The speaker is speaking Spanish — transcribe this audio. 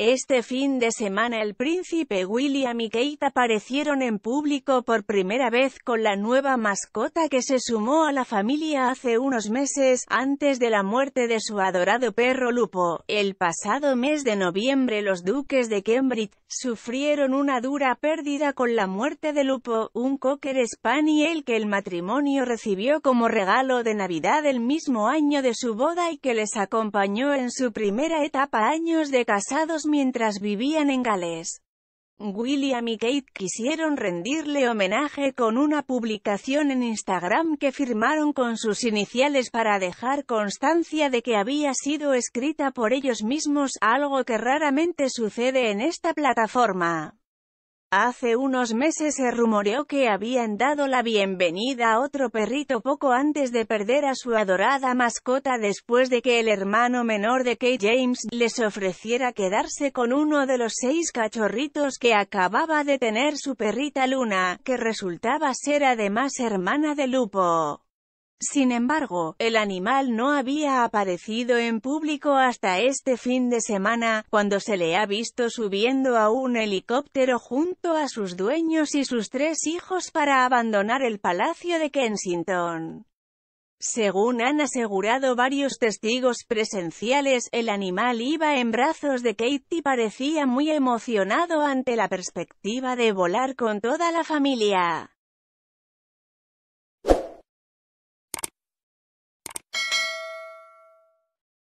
Este fin de semana el príncipe William y Kate aparecieron en público por primera vez con la nueva mascota que se sumó a la familia hace unos meses, antes de la muerte de su adorado perro Lupo. El pasado mes de noviembre los duques de Cambridge sufrieron una dura pérdida con la muerte de Lupo, un cocker spaniel que el matrimonio recibió como regalo de Navidad el mismo año de su boda y que les acompañó en su primera etapa años de casados mientras vivían en Gales. William y Kate quisieron rendirle homenaje con una publicación en Instagram que firmaron con sus iniciales para dejar constancia de que había sido escrita por ellos mismos, algo que raramente sucede en esta plataforma. Hace unos meses se rumoreó que habían dado la bienvenida a otro perrito poco antes de perder a su adorada mascota después de que el hermano menor de Kate James les ofreciera quedarse con uno de los seis cachorritos que acababa de tener su perrita Luna, que resultaba ser además hermana de Lupo. Sin embargo, el animal no había aparecido en público hasta este fin de semana, cuando se le ha visto subiendo a un helicóptero junto a sus dueños y sus tres hijos para abandonar el Palacio de Kensington. Según han asegurado varios testigos presenciales, el animal iba en brazos de Kate y parecía muy emocionado ante la perspectiva de volar con toda la familia.